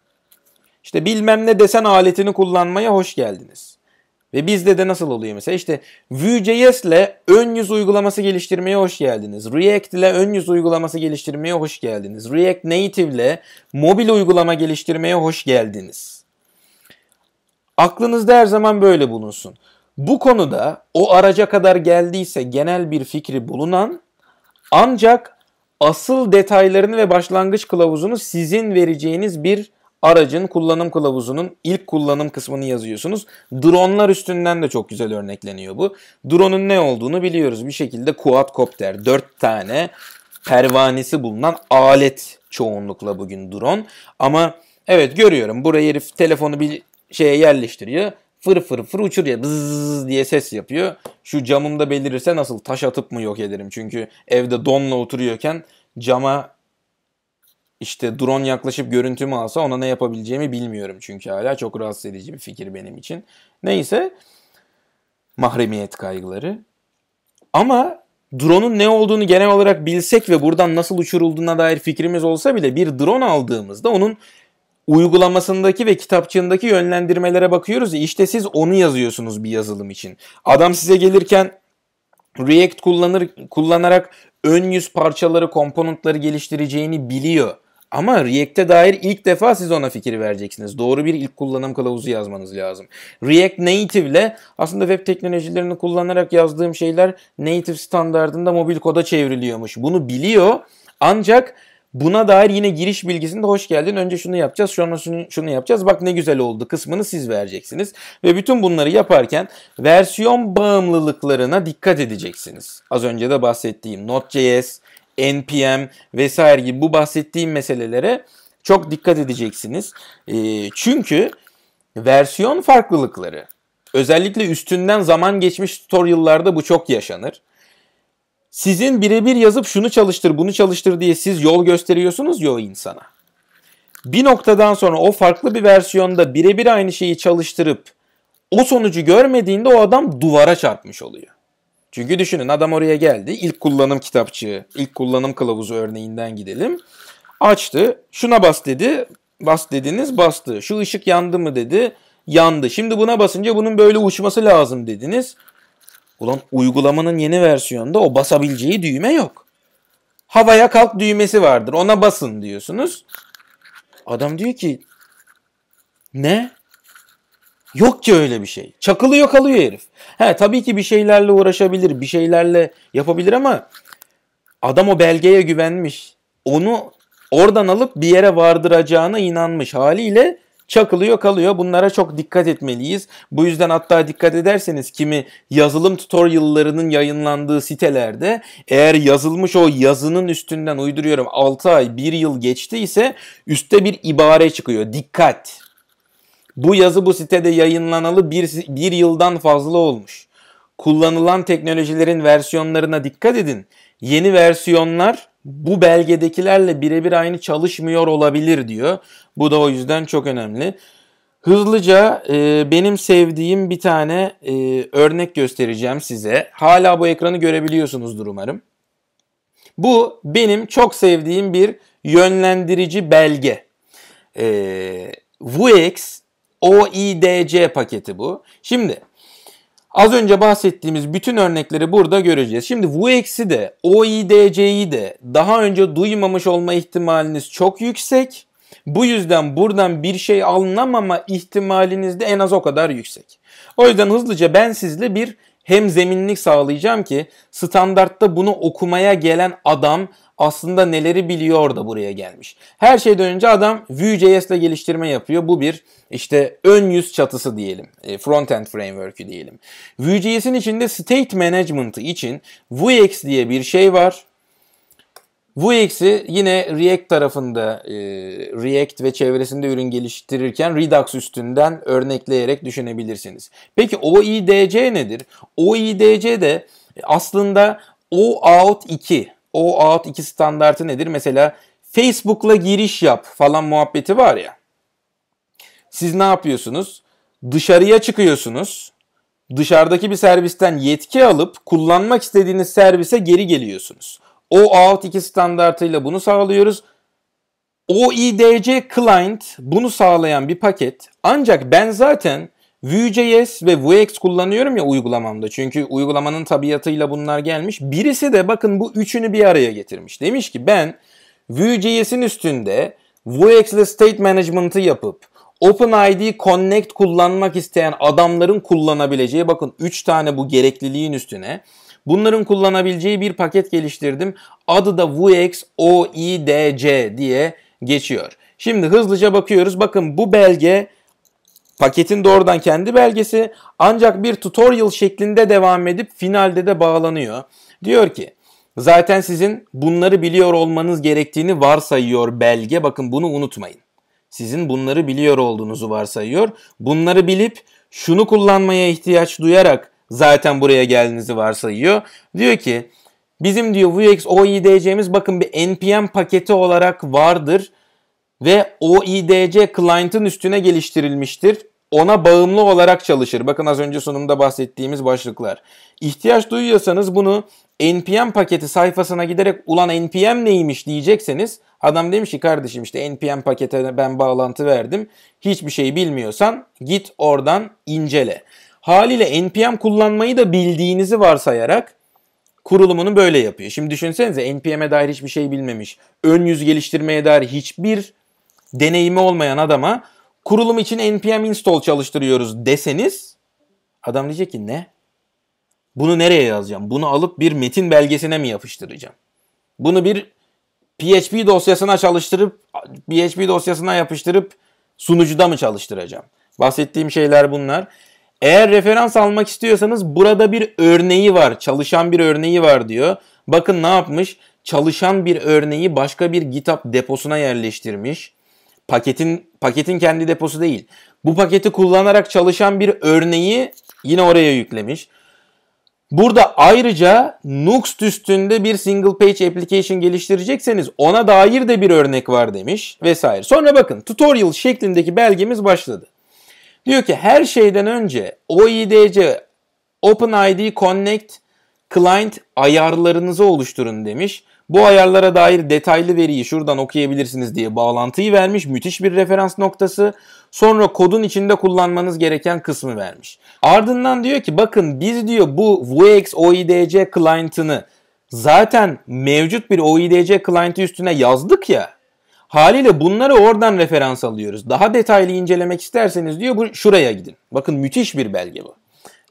Speaker 1: İşte bilmem ne desen aletini kullanmaya hoş geldiniz. Ve bizde de nasıl oluyor mesela işte Vue.js ile ön yüz uygulaması geliştirmeye hoş geldiniz. React ile ön yüz uygulaması geliştirmeye hoş geldiniz. React Native ile mobil uygulama geliştirmeye hoş geldiniz Aklınızda her zaman böyle bulunsun. Bu konuda o araca kadar geldiyse genel bir fikri bulunan ancak asıl detaylarını ve başlangıç kılavuzunu sizin vereceğiniz bir aracın kullanım kılavuzunun ilk kullanım kısmını yazıyorsunuz. Dronlar üstünden de çok güzel örnekleniyor bu. Drone'un ne olduğunu biliyoruz. Bir şekilde quadcopter, 4 tane pervanesi bulunan alet çoğunlukla bugün drone. Ama evet görüyorum buraya herif telefonu bir şeye yerleştiriyor. Fır fır fır uçuruyor. Bzzz diye ses yapıyor. Şu camımda belirirse nasıl taş atıp mı yok ederim? Çünkü evde donla oturuyorken cama işte drone yaklaşıp görüntü mü alsa ona ne yapabileceğimi bilmiyorum çünkü hala çok rahatsız edici bir fikir benim için. Neyse mahremiyet kaygıları. Ama drone'un ne olduğunu genel olarak bilsek ve buradan nasıl uçurulduğuna dair fikrimiz olsa bile bir drone aldığımızda onun uygulamasındaki ve kitapçığındaki yönlendirmelere bakıyoruz İşte siz onu yazıyorsunuz bir yazılım için. Adam size gelirken React kullanır, kullanarak ön yüz parçaları, komponentleri geliştireceğini biliyor. Ama React'e dair ilk defa siz ona fikir vereceksiniz. Doğru bir ilk kullanım kılavuzu yazmanız lazım. React Native ile aslında web teknolojilerini kullanarak yazdığım şeyler native standartında mobil koda çevriliyormuş. Bunu biliyor ancak Buna dair yine giriş bilgisinde hoş geldin. Önce şunu yapacağız, sonra şunu, şunu yapacağız. Bak ne güzel oldu kısmını siz vereceksiniz. Ve bütün bunları yaparken versiyon bağımlılıklarına dikkat edeceksiniz. Az önce de bahsettiğim Node.js, NPM vesaire gibi bu bahsettiğim meselelere çok dikkat edeceksiniz. E, çünkü versiyon farklılıkları özellikle üstünden zaman geçmiş tutorial'larda bu çok yaşanır. Sizin birebir yazıp şunu çalıştır, bunu çalıştır diye siz yol gösteriyorsunuz ya o insana. Bir noktadan sonra o farklı bir versiyonda birebir aynı şeyi çalıştırıp o sonucu görmediğinde o adam duvara çarpmış oluyor. Çünkü düşünün adam oraya geldi. İlk kullanım kitapçığı, ilk kullanım kılavuzu örneğinden gidelim. Açtı. Şuna bas dedi. Bas dediniz bastı. Şu ışık yandı mı dedi. Yandı. Şimdi buna basınca bunun böyle uçması lazım dediniz. Ulan uygulamanın yeni versiyonunda o basabileceği düğme yok. Havaya kalk düğmesi vardır. Ona basın diyorsunuz. Adam diyor ki ne? Yok ki öyle bir şey. Çakılıyor kalıyor herif. He tabii ki bir şeylerle uğraşabilir, bir şeylerle yapabilir ama adam o belgeye güvenmiş. Onu oradan alıp bir yere vardıracağına inanmış. Haliyle çakılıyor kalıyor. Bunlara çok dikkat etmeliyiz. Bu yüzden hatta dikkat ederseniz kimi yazılım tutorial'larının yayınlandığı sitelerde eğer yazılmış o yazının üstünden uyduruyorum 6 ay 1 yıl geçti ise üstte bir ibare çıkıyor. Dikkat! Bu yazı bu sitede yayınlanalı bir, bir yıldan fazla olmuş. Kullanılan teknolojilerin versiyonlarına dikkat edin. Yeni versiyonlar bu belgedekilerle birebir aynı çalışmıyor olabilir diyor. Bu da o yüzden çok önemli. Hızlıca e, benim sevdiğim bir tane e, örnek göstereceğim size. Hala bu ekranı görebiliyorsunuzdur umarım. Bu benim çok sevdiğim bir yönlendirici belge. E, VX OIDC paketi bu. Şimdi Az önce bahsettiğimiz bütün örnekleri burada göreceğiz. Şimdi Vuex'i de OIDC'yi de daha önce duymamış olma ihtimaliniz çok yüksek. Bu yüzden buradan bir şey alınamama ihtimaliniz de en az o kadar yüksek. O yüzden hızlıca ben sizle bir hem zeminlik sağlayacağım ki standartta bunu okumaya gelen adam aslında neleri biliyor da buraya gelmiş. Her şeyden önce adam Vue.js ile geliştirme yapıyor. Bu bir işte ön yüz çatısı diyelim. E, frontend framework'ü diyelim. Vue.js'in içinde state management'ı için Vuex diye bir şey var. Vuex'i yine React tarafında e, React ve çevresinde ürün geliştirirken Redux üstünden örnekleyerek düşünebilirsiniz. Peki OIDC nedir? OIDC de e, aslında OAuth 2 OAuth 2 standartı nedir? Mesela Facebook'la giriş yap falan muhabbeti var ya. Siz ne yapıyorsunuz? Dışarıya çıkıyorsunuz. Dışarıdaki bir servisten yetki alıp kullanmak istediğiniz servise geri geliyorsunuz. OAuth 2 standartıyla bunu sağlıyoruz. OIDC client bunu sağlayan bir paket. Ancak ben zaten Vue.js ve Vuex kullanıyorum ya uygulamamda. Çünkü uygulamanın tabiatıyla bunlar gelmiş. Birisi de bakın bu üçünü bir araya getirmiş. Demiş ki ben Vue.js'in üstünde Vuex ile state management'ı yapıp OpenID Connect kullanmak isteyen adamların kullanabileceği bakın 3 tane bu gerekliliğin üstüne bunların kullanabileceği bir paket geliştirdim. Adı da Vuex OIDC diye geçiyor. Şimdi hızlıca bakıyoruz. Bakın bu belge Paketin doğrudan kendi belgesi ancak bir tutorial şeklinde devam edip finalde de bağlanıyor. Diyor ki zaten sizin bunları biliyor olmanız gerektiğini varsayıyor belge. Bakın bunu unutmayın. Sizin bunları biliyor olduğunuzu varsayıyor. Bunları bilip şunu kullanmaya ihtiyaç duyarak zaten buraya geldiğinizi varsayıyor. Diyor ki bizim diyor Vuex OIDC'miz bakın bir NPM paketi olarak vardır ve OIDC client'ın üstüne geliştirilmiştir. Ona bağımlı olarak çalışır. Bakın az önce sunumda bahsettiğimiz başlıklar. İhtiyaç duyuyorsanız bunu NPM paketi sayfasına giderek ulan NPM neymiş diyecekseniz adam demiş ki kardeşim işte NPM pakete ben bağlantı verdim. Hiçbir şey bilmiyorsan git oradan incele. Haliyle NPM kullanmayı da bildiğinizi varsayarak kurulumunu böyle yapıyor. Şimdi düşünsenize NPM'e dair hiçbir şey bilmemiş. Ön yüz geliştirmeye dair hiçbir deneyimi olmayan adama kurulum için npm install çalıştırıyoruz deseniz adam diyecek ki ne? Bunu nereye yazacağım? Bunu alıp bir metin belgesine mi yapıştıracağım? Bunu bir PHP dosyasına çalıştırıp PHP dosyasına yapıştırıp sunucuda mı çalıştıracağım? Bahsettiğim şeyler bunlar. Eğer referans almak istiyorsanız burada bir örneği var. Çalışan bir örneği var diyor. Bakın ne yapmış? Çalışan bir örneği başka bir GitHub deposuna yerleştirmiş paketin paketin kendi deposu değil. Bu paketi kullanarak çalışan bir örneği yine oraya yüklemiş. Burada ayrıca Nuxt üstünde bir single page application geliştirecekseniz ona dair de bir örnek var demiş vesaire. Sonra bakın tutorial şeklindeki belgemiz başladı. Diyor ki her şeyden önce OIDC OpenID Connect client ayarlarınızı oluşturun demiş. Bu ayarlara dair detaylı veriyi şuradan okuyabilirsiniz diye bağlantıyı vermiş. Müthiş bir referans noktası. Sonra kodun içinde kullanmanız gereken kısmı vermiş. Ardından diyor ki bakın biz diyor bu Vuex OIDC client'ını zaten mevcut bir OIDC client'i üstüne yazdık ya. Haliyle bunları oradan referans alıyoruz. Daha detaylı incelemek isterseniz diyor bu şuraya gidin. Bakın müthiş bir belge bu.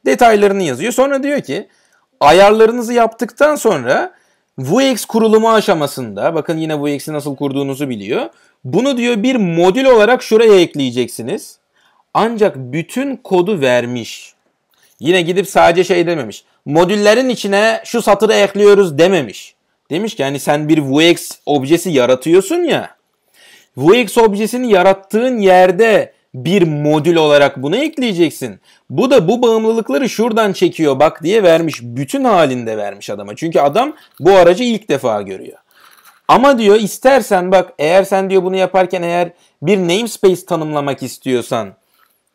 Speaker 1: Detaylarını yazıyor. Sonra diyor ki ayarlarınızı yaptıktan sonra Vx kurulumu aşamasında bakın yine Vuex'i nasıl kurduğunuzu biliyor. Bunu diyor bir modül olarak şuraya ekleyeceksiniz. Ancak bütün kodu vermiş. Yine gidip sadece şey dememiş. Modüllerin içine şu satırı ekliyoruz dememiş. Demiş ki hani sen bir Vx objesi yaratıyorsun ya. Vx objesini yarattığın yerde bir modül olarak bunu ekleyeceksin. Bu da bu bağımlılıkları şuradan çekiyor bak diye vermiş. Bütün halinde vermiş adama. Çünkü adam bu aracı ilk defa görüyor. Ama diyor istersen bak eğer sen diyor bunu yaparken eğer bir namespace tanımlamak istiyorsan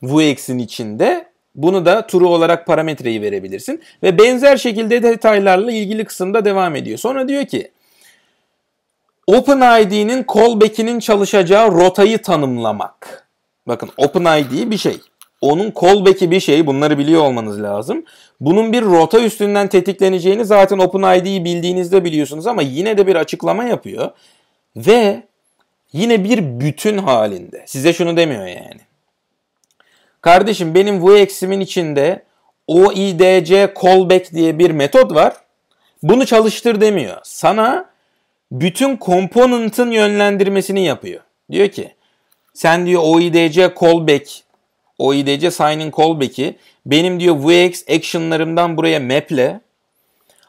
Speaker 1: Vuex'in içinde bunu da turu olarak parametreyi verebilirsin. Ve benzer şekilde detaylarla ilgili kısımda devam ediyor. Sonra diyor ki OpenID'nin callback'inin çalışacağı rotayı tanımlamak. Bakın OpenID bir şey. Onun callback'i bir şey. Bunları biliyor olmanız lazım. Bunun bir rota üstünden tetikleneceğini zaten OpenID'yi bildiğinizde biliyorsunuz ama yine de bir açıklama yapıyor. Ve yine bir bütün halinde. Size şunu demiyor yani. Kardeşim benim bu eksimin içinde OIDC callback diye bir metot var. Bunu çalıştır demiyor. Sana bütün komponentin yönlendirmesini yapıyor. Diyor ki sen diyor OIDC callback, OIDC sign-in callback'i benim diyor VX action'larımdan buraya maple.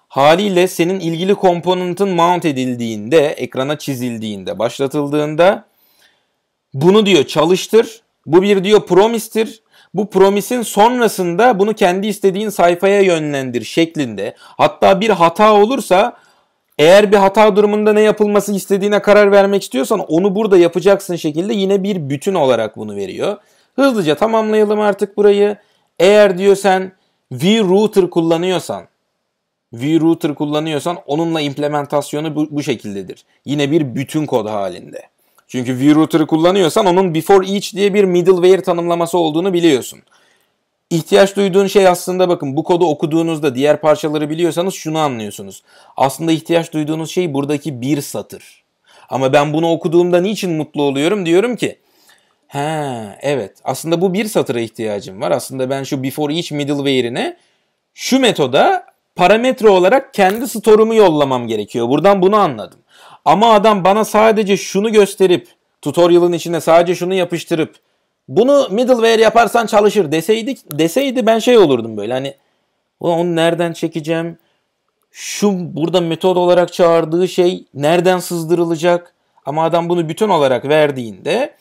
Speaker 1: Haliyle senin ilgili komponentin mount edildiğinde, ekrana çizildiğinde, başlatıldığında bunu diyor çalıştır. Bu bir diyor promistir. Bu promisin sonrasında bunu kendi istediğin sayfaya yönlendir şeklinde. Hatta bir hata olursa eğer bir hata durumunda ne yapılması istediğine karar vermek istiyorsan onu burada yapacaksın şekilde yine bir bütün olarak bunu veriyor. Hızlıca tamamlayalım artık burayı. Eğer diyor sen vRouter kullanıyorsan vRouter kullanıyorsan onunla implementasyonu bu, bu şekildedir. Yine bir bütün kod halinde. Çünkü vRouter'ı kullanıyorsan onun before each diye bir middleware tanımlaması olduğunu biliyorsun. İhtiyaç duyduğun şey aslında bakın bu kodu okuduğunuzda diğer parçaları biliyorsanız şunu anlıyorsunuz. Aslında ihtiyaç duyduğunuz şey buradaki bir satır. Ama ben bunu okuduğumda niçin mutlu oluyorum diyorum ki he evet aslında bu bir satıra ihtiyacım var. Aslında ben şu before each yerine şu metoda parametre olarak kendi store'umu yollamam gerekiyor. Buradan bunu anladım. Ama adam bana sadece şunu gösterip tutorial'ın içine sadece şunu yapıştırıp bunu middleware yaparsan çalışır deseydik deseydi ben şey olurdum böyle hani onu nereden çekeceğim? Şu burada metod olarak çağırdığı şey nereden sızdırılacak? Ama adam bunu bütün olarak verdiğinde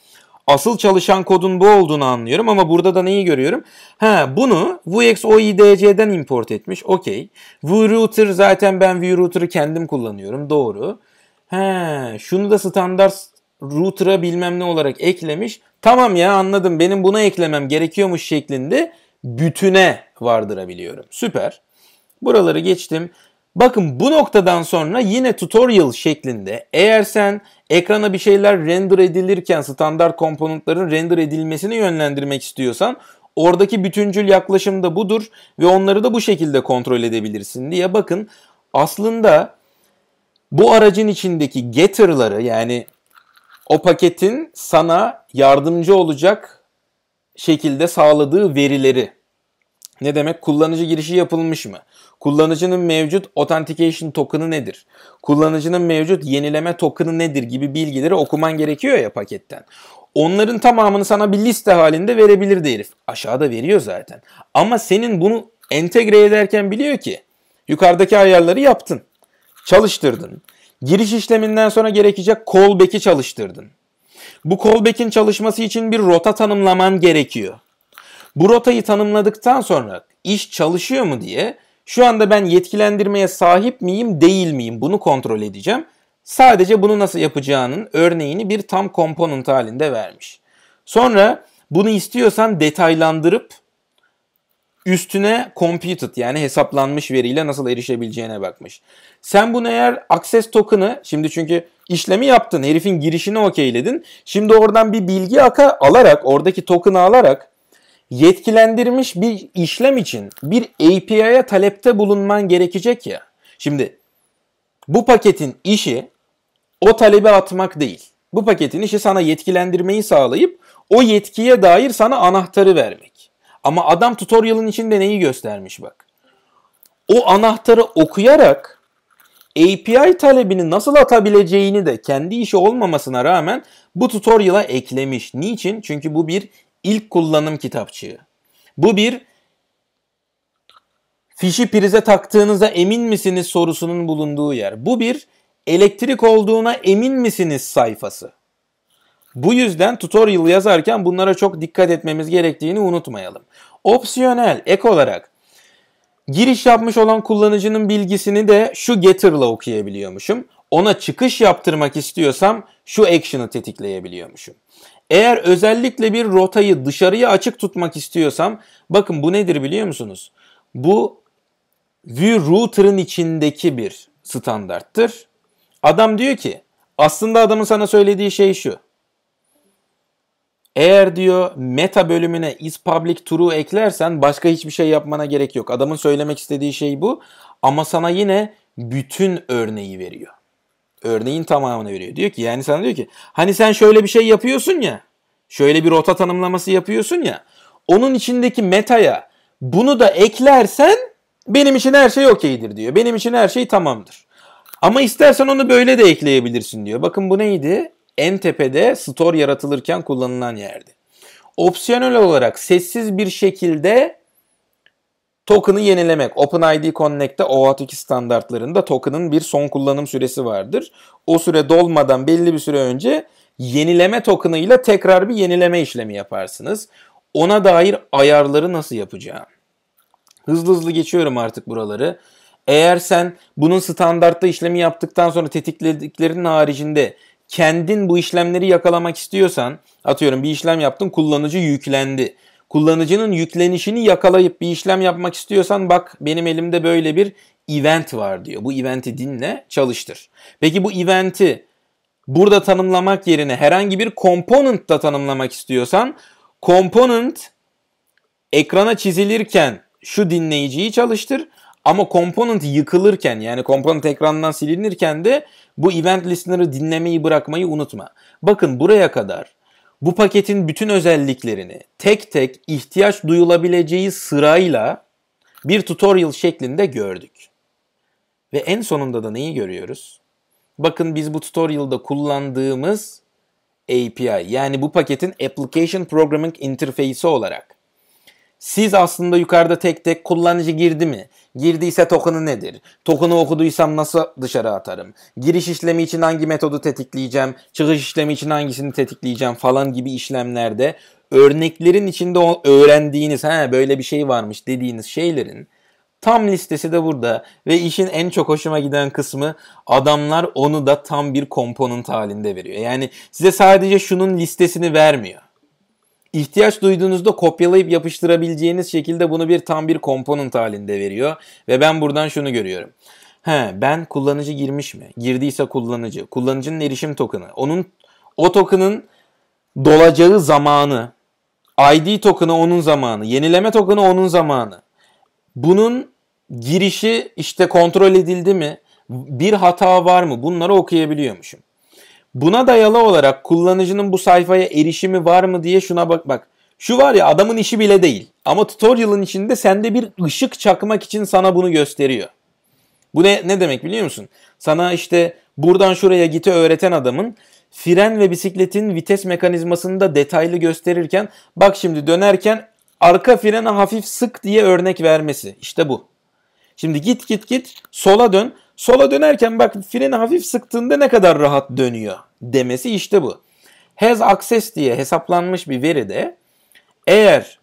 Speaker 1: asıl çalışan kodun bu olduğunu anlıyorum ama burada da neyi görüyorum? Ha bunu vuxoidc'den import etmiş. Okey. Vrouter zaten ben vrouter'ı kendim kullanıyorum. Doğru. Ha şunu da standart router'a bilmem ne olarak eklemiş tamam ya anladım benim buna eklemem gerekiyormuş şeklinde bütüne vardırabiliyorum. Süper. Buraları geçtim. Bakın bu noktadan sonra yine tutorial şeklinde eğer sen ekrana bir şeyler render edilirken standart komponentlerin render edilmesini yönlendirmek istiyorsan oradaki bütüncül yaklaşım da budur ve onları da bu şekilde kontrol edebilirsin diye bakın aslında bu aracın içindeki getter'ları yani o paketin sana yardımcı olacak şekilde sağladığı verileri. Ne demek? Kullanıcı girişi yapılmış mı? Kullanıcının mevcut authentication token'ı nedir? Kullanıcının mevcut yenileme token'ı nedir gibi bilgileri okuman gerekiyor ya paketten. Onların tamamını sana bir liste halinde verebilir herif. Aşağıda veriyor zaten. Ama senin bunu entegre ederken biliyor ki yukarıdaki ayarları yaptın. Çalıştırdın. Giriş işleminden sonra gerekecek callback'i çalıştırdın. Bu callback'in çalışması için bir rota tanımlaman gerekiyor. Bu rotayı tanımladıktan sonra iş çalışıyor mu diye şu anda ben yetkilendirmeye sahip miyim değil miyim bunu kontrol edeceğim. Sadece bunu nasıl yapacağının örneğini bir tam komponent halinde vermiş. Sonra bunu istiyorsan detaylandırıp üstüne computed yani hesaplanmış veriyle nasıl erişebileceğine bakmış. Sen bunu eğer access token'ı şimdi çünkü işlemi yaptın herifin girişini okeyledin. Şimdi oradan bir bilgi aka alarak oradaki token'ı alarak yetkilendirmiş bir işlem için bir API'ye talepte bulunman gerekecek ya. Şimdi bu paketin işi o talebi atmak değil. Bu paketin işi sana yetkilendirmeyi sağlayıp o yetkiye dair sana anahtarı vermek. Ama adam tutorial'ın içinde neyi göstermiş bak. O anahtarı okuyarak API talebini nasıl atabileceğini de kendi işi olmamasına rağmen bu tutorial'a eklemiş. Niçin? Çünkü bu bir ilk kullanım kitapçığı. Bu bir fişi prize taktığınıza emin misiniz sorusunun bulunduğu yer. Bu bir elektrik olduğuna emin misiniz sayfası. Bu yüzden tutorial yazarken bunlara çok dikkat etmemiz gerektiğini unutmayalım. Opsiyonel ek olarak giriş yapmış olan kullanıcının bilgisini de şu getter'la okuyabiliyormuşum. Ona çıkış yaptırmak istiyorsam şu action'ı tetikleyebiliyormuşum. Eğer özellikle bir rotayı dışarıya açık tutmak istiyorsam bakın bu nedir biliyor musunuz? Bu view router'ın içindeki bir standarttır. Adam diyor ki aslında adamın sana söylediği şey şu. Eğer diyor meta bölümüne is public true eklersen başka hiçbir şey yapmana gerek yok. Adamın söylemek istediği şey bu ama sana yine bütün örneği veriyor. Örneğin tamamını veriyor. Diyor ki yani sana diyor ki hani sen şöyle bir şey yapıyorsun ya. Şöyle bir rota tanımlaması yapıyorsun ya. Onun içindeki metaya bunu da eklersen benim için her şey okeydir diyor. Benim için her şey tamamdır. Ama istersen onu böyle de ekleyebilirsin diyor. Bakın bu neydi? en tepede store yaratılırken kullanılan yerdi. Opsiyonel olarak sessiz bir şekilde token'ı yenilemek. OpenID Connect'te OAuth 2 standartlarında token'ın bir son kullanım süresi vardır. O süre dolmadan belli bir süre önce yenileme token'ıyla tekrar bir yenileme işlemi yaparsınız. Ona dair ayarları nasıl yapacağım? Hızlı hızlı geçiyorum artık buraları. Eğer sen bunun standartta işlemi yaptıktan sonra tetiklediklerinin haricinde kendin bu işlemleri yakalamak istiyorsan atıyorum bir işlem yaptın kullanıcı yüklendi. Kullanıcının yüklenişini yakalayıp bir işlem yapmak istiyorsan bak benim elimde böyle bir event var diyor. Bu eventi dinle çalıştır. Peki bu eventi burada tanımlamak yerine herhangi bir component da tanımlamak istiyorsan component ekrana çizilirken şu dinleyiciyi çalıştır. Ama component yıkılırken yani component ekrandan silinirken de bu event listener'ı dinlemeyi bırakmayı unutma. Bakın buraya kadar bu paketin bütün özelliklerini tek tek ihtiyaç duyulabileceği sırayla bir tutorial şeklinde gördük. Ve en sonunda da neyi görüyoruz? Bakın biz bu tutorial'da kullandığımız API yani bu paketin Application Programming interface olarak siz aslında yukarıda tek tek kullanıcı girdi mi? Girdiyse token'ı nedir? Token'ı okuduysam nasıl dışarı atarım? Giriş işlemi için hangi metodu tetikleyeceğim? Çıkış işlemi için hangisini tetikleyeceğim falan gibi işlemlerde örneklerin içinde öğrendiğiniz ha böyle bir şey varmış dediğiniz şeylerin tam listesi de burada ve işin en çok hoşuma giden kısmı adamlar onu da tam bir komponent halinde veriyor. Yani size sadece şunun listesini vermiyor ihtiyaç duyduğunuzda kopyalayıp yapıştırabileceğiniz şekilde bunu bir tam bir komponent halinde veriyor. Ve ben buradan şunu görüyorum. He, ben kullanıcı girmiş mi? Girdiyse kullanıcı. Kullanıcının erişim token'ı. Onun o token'ın dolacağı zamanı. ID token'ı onun zamanı. Yenileme token'ı onun zamanı. Bunun girişi işte kontrol edildi mi? Bir hata var mı? Bunları okuyabiliyormuşum. Buna dayalı olarak kullanıcının bu sayfaya erişimi var mı diye şuna bak bak. Şu var ya adamın işi bile değil. Ama tutorial'ın içinde sende bir ışık çakmak için sana bunu gösteriyor. Bu ne, ne demek biliyor musun? Sana işte buradan şuraya giti öğreten adamın fren ve bisikletin vites mekanizmasını da detaylı gösterirken bak şimdi dönerken arka frene hafif sık diye örnek vermesi. İşte bu. Şimdi git git git sola dön. Sola dönerken bak freni hafif sıktığında ne kadar rahat dönüyor demesi işte bu. Has access diye hesaplanmış bir veride eğer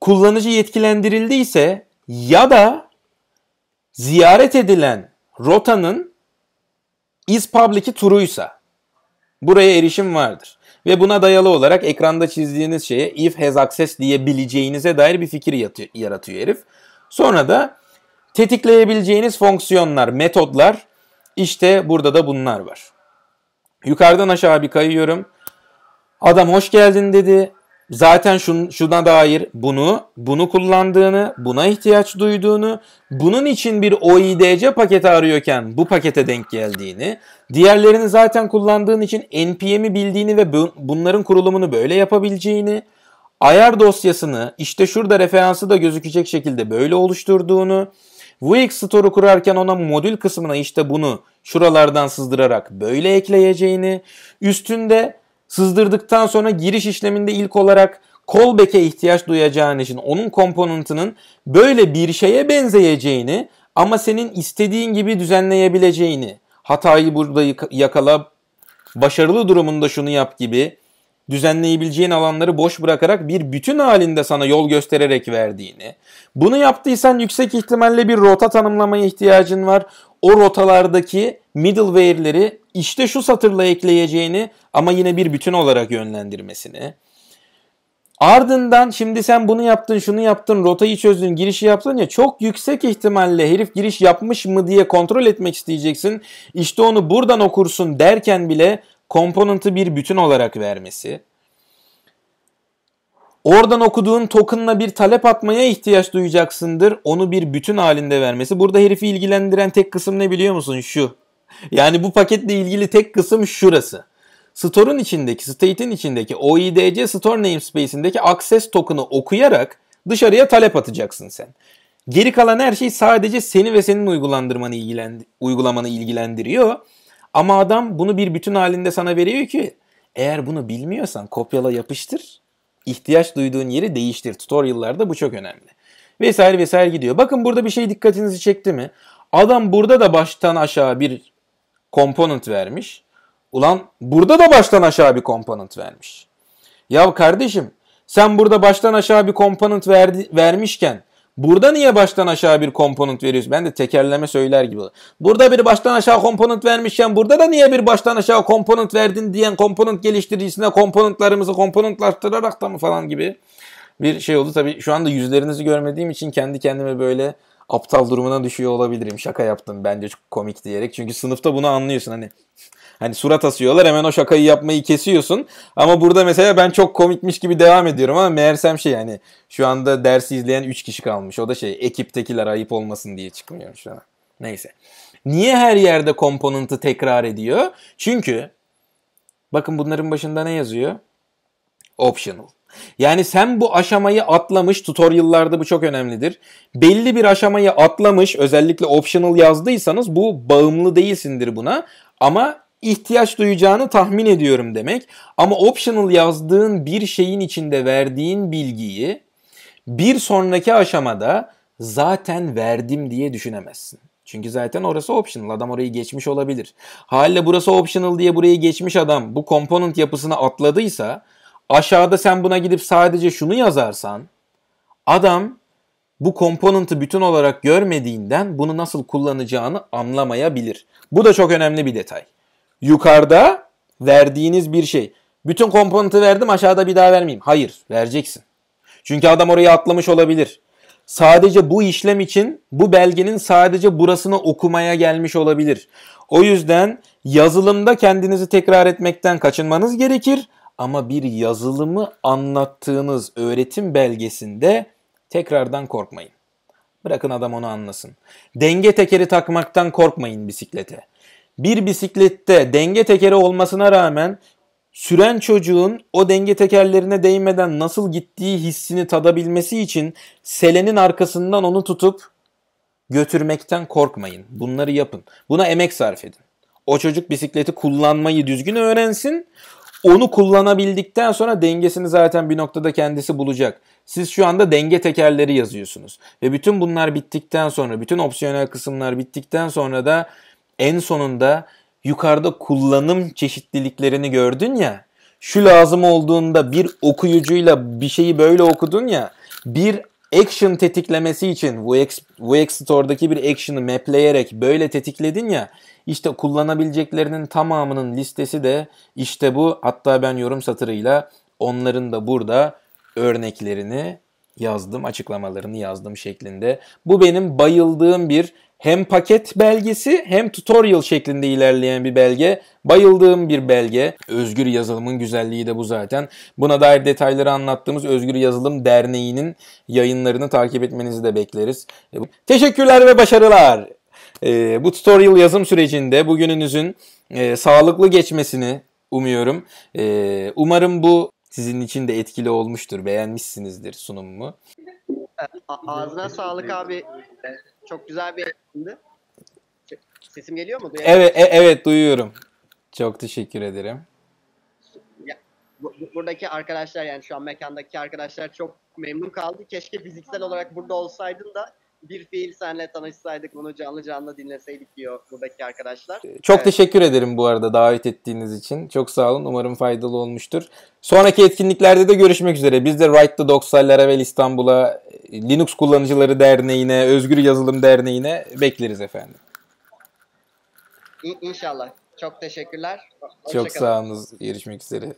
Speaker 1: kullanıcı yetkilendirildiyse ya da ziyaret edilen rotanın is public'i turuysa buraya erişim vardır. Ve buna dayalı olarak ekranda çizdiğiniz şeye if has access diyebileceğinize dair bir fikir yaratıyor herif. Sonra da Tetikleyebileceğiniz fonksiyonlar, metodlar işte burada da bunlar var. Yukarıdan aşağı bir kayıyorum. Adam hoş geldin dedi. Zaten şun, şuna dair bunu, bunu kullandığını, buna ihtiyaç duyduğunu, bunun için bir OIDC paketi arıyorken bu pakete denk geldiğini, diğerlerini zaten kullandığın için NPM'i bildiğini ve bu, bunların kurulumunu böyle yapabileceğini, ayar dosyasını işte şurada referansı da gözükecek şekilde böyle oluşturduğunu, Wix Store'u kurarken ona modül kısmına işte bunu şuralardan sızdırarak böyle ekleyeceğini, üstünde sızdırdıktan sonra giriş işleminde ilk olarak callback'e ihtiyaç duyacağın için onun komponentinin böyle bir şeye benzeyeceğini ama senin istediğin gibi düzenleyebileceğini, hatayı burada yakala, başarılı durumunda şunu yap gibi düzenleyebileceğin alanları boş bırakarak bir bütün halinde sana yol göstererek verdiğini, bunu yaptıysan yüksek ihtimalle bir rota tanımlamaya ihtiyacın var. O rotalardaki middleware'leri işte şu satırla ekleyeceğini ama yine bir bütün olarak yönlendirmesini. Ardından şimdi sen bunu yaptın, şunu yaptın, rotayı çözdün, girişi yaptın ya çok yüksek ihtimalle herif giriş yapmış mı diye kontrol etmek isteyeceksin. İşte onu buradan okursun derken bile komponentı bir bütün olarak vermesi, oradan okuduğun token'la bir talep atmaya ihtiyaç duyacaksındır. Onu bir bütün halinde vermesi. Burada herifi ilgilendiren tek kısım ne biliyor musun? Şu. Yani bu paketle ilgili tek kısım şurası. Store'un içindeki, state'in içindeki OIDC store namespace'indeki access token'ı okuyarak dışarıya talep atacaksın sen. Geri kalan her şey sadece seni ve senin uygulandırmanı ilgilendi uygulamanı ilgilendiriyor. Ama adam bunu bir bütün halinde sana veriyor ki eğer bunu bilmiyorsan kopyala yapıştır. ihtiyaç duyduğun yeri değiştir. Tutorial'larda bu çok önemli. Vesaire vesaire gidiyor. Bakın burada bir şey dikkatinizi çekti mi? Adam burada da baştan aşağı bir component vermiş. Ulan burada da baştan aşağı bir component vermiş. Ya kardeşim sen burada baştan aşağı bir component verdi, vermişken Burada niye baştan aşağı bir komponent veriyorsun? Ben de tekerleme söyler gibi Burada bir baştan aşağı komponent vermişken burada da niye bir baştan aşağı komponent verdin diyen komponent geliştiricisine komponentlarımızı komponentlaştırarak da mı falan gibi bir şey oldu. Tabii şu anda yüzlerinizi görmediğim için kendi kendime böyle aptal durumuna düşüyor olabilirim. Şaka yaptım bence çok komik diyerek. Çünkü sınıfta bunu anlıyorsun hani Hani surat asıyorlar hemen o şakayı yapmayı kesiyorsun. Ama burada mesela ben çok komikmiş gibi devam ediyorum ama meğersem şey yani şu anda dersi izleyen 3 kişi kalmış. O da şey ekiptekiler ayıp olmasın diye çıkmıyor şu an. Neyse. Niye her yerde komponentı tekrar ediyor? Çünkü bakın bunların başında ne yazıyor? Optional. Yani sen bu aşamayı atlamış, tutorial'larda bu çok önemlidir. Belli bir aşamayı atlamış, özellikle optional yazdıysanız bu bağımlı değilsindir buna. Ama ihtiyaç duyacağını tahmin ediyorum demek. Ama optional yazdığın bir şeyin içinde verdiğin bilgiyi bir sonraki aşamada zaten verdim diye düşünemezsin. Çünkü zaten orası optional. Adam orayı geçmiş olabilir. Haliyle burası optional diye burayı geçmiş adam bu component yapısına atladıysa aşağıda sen buna gidip sadece şunu yazarsan adam bu komponenti bütün olarak görmediğinden bunu nasıl kullanacağını anlamayabilir. Bu da çok önemli bir detay yukarıda verdiğiniz bir şey. Bütün komponenti verdim aşağıda bir daha vermeyeyim. Hayır vereceksin. Çünkü adam orayı atlamış olabilir. Sadece bu işlem için bu belgenin sadece burasını okumaya gelmiş olabilir. O yüzden yazılımda kendinizi tekrar etmekten kaçınmanız gerekir ama bir yazılımı anlattığınız öğretim belgesinde tekrardan korkmayın. Bırakın adam onu anlasın. Denge tekeri takmaktan korkmayın bisiklete bir bisiklette denge tekeri olmasına rağmen süren çocuğun o denge tekerlerine değmeden nasıl gittiği hissini tadabilmesi için selenin arkasından onu tutup götürmekten korkmayın. Bunları yapın. Buna emek sarf edin. O çocuk bisikleti kullanmayı düzgün öğrensin. Onu kullanabildikten sonra dengesini zaten bir noktada kendisi bulacak. Siz şu anda denge tekerleri yazıyorsunuz. Ve bütün bunlar bittikten sonra, bütün opsiyonel kısımlar bittikten sonra da en sonunda yukarıda kullanım çeşitliliklerini gördün ya. Şu lazım olduğunda bir okuyucuyla bir şeyi böyle okudun ya. Bir action tetiklemesi için VX, VX Store'daki bir action'ı mapleyerek böyle tetikledin ya. İşte kullanabileceklerinin tamamının listesi de işte bu. Hatta ben yorum satırıyla onların da burada örneklerini yazdım, açıklamalarını yazdım şeklinde. Bu benim bayıldığım bir hem paket belgesi hem tutorial şeklinde ilerleyen bir belge. Bayıldığım bir belge. Özgür Yazılım'ın güzelliği de bu zaten. Buna dair detayları anlattığımız Özgür Yazılım Derneği'nin yayınlarını takip etmenizi de bekleriz. E, Teşekkürler ve başarılar. E, bu tutorial yazım sürecinde bugününüzün e, sağlıklı geçmesini umuyorum. umarım bu sizin için de etkili olmuştur. Beğenmişsinizdir sunumumu. Ağzına sağlık abi. Çok güzel bir eğitimdi. Sesim geliyor mu? Duyabiliyor evet, e- evet duyuyorum. Çok teşekkür ederim. Ya, bu, buradaki arkadaşlar yani şu an mekandaki arkadaşlar çok memnun kaldı. Keşke fiziksel olarak burada olsaydın da bir fiil senle tanışsaydık bunu canlı canlı dinleseydik diyor buradaki arkadaşlar. Ee, çok evet. teşekkür ederim bu arada davet ettiğiniz için. Çok sağ olun. Umarım faydalı olmuştur. Sonraki etkinliklerde de görüşmek üzere. Biz de Right the Dogs Laravel İstanbul'a, e, Linux Kullanıcıları Derneği'ne, Özgür Yazılım Derneği'ne bekleriz efendim. İ- inşallah. Çok teşekkürler. Hoşçakalın. Çok sağ olun. Görüşmek üzere.